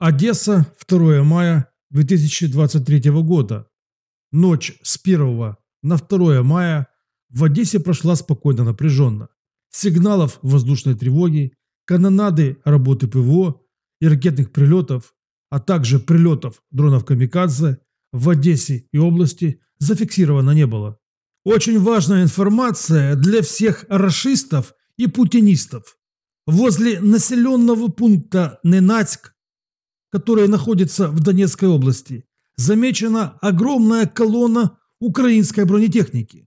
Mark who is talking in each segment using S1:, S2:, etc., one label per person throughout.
S1: Одесса, 2 мая 2023
S2: года. Ночь с 1 на 2 мая в Одессе прошла спокойно напряженно. Сигналов воздушной тревоги, канонады работы ПВО и ракетных прилетов, а также прилетов дронов «Камикадзе» в Одессе и области зафиксировано не было. Очень важная информация для всех расистов и путинистов. Возле населенного пункта Ненацк которая находится в Донецкой области, замечена огромная колонна украинской бронетехники.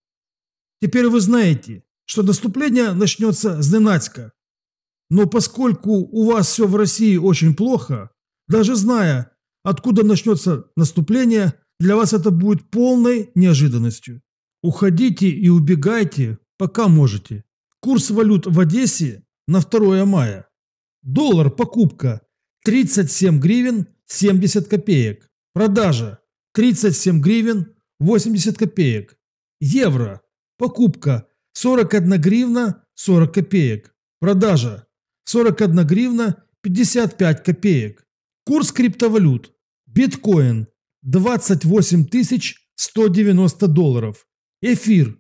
S2: Теперь вы знаете, что наступление начнется с Ненацка. Но поскольку у вас все в России очень плохо, даже зная, откуда начнется наступление, для вас это будет полной неожиданностью. Уходите и убегайте, пока можете. Курс валют в Одессе на 2 мая. Доллар покупка 37 гривен 70 копеек. Продажа 37 гривен 80 копеек. Евро. Покупка 41 гривна 40 копеек. Продажа 41 гривна 55 копеек. Курс криптовалют. Биткоин 28 190 долларов. Эфир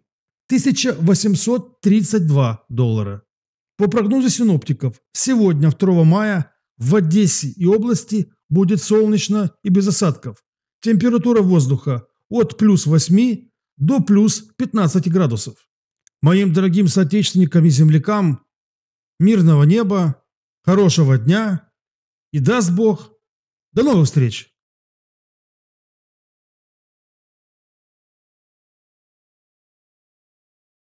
S2: 1832 доллара. По прогнозу синоптиков, сегодня, 2 мая, в Одессе и области будет солнечно и без осадков. Температура воздуха от плюс 8 до плюс 15 градусов. Моим дорогим соотечественникам и землякам мирного неба, хорошего
S1: дня и даст Бог. До новых встреч!